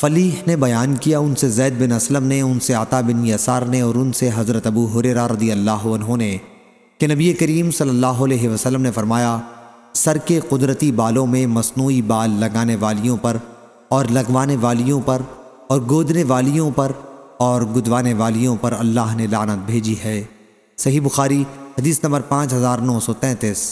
फलीह ने बयान किया उनसे जैद बिन असलम ने उनसे आता बिन यसार ने और उनसे हज़रत अबू हुररा रदी अल्लाह ने कि नबी करीम सल्लल्लाहु अलैहि वसल्लम ने फरमाया सर के कुदरती बालों में मसनू बाल लगाने वालियों पर और लगवाने वालियों पर और गोदने वालियों पर और गुदवाने वालियों पर अल्लाह ने लानत भेजी है सही बुखारी हदीस नंबर पाँच हज़ार नौ सौ तैंतीस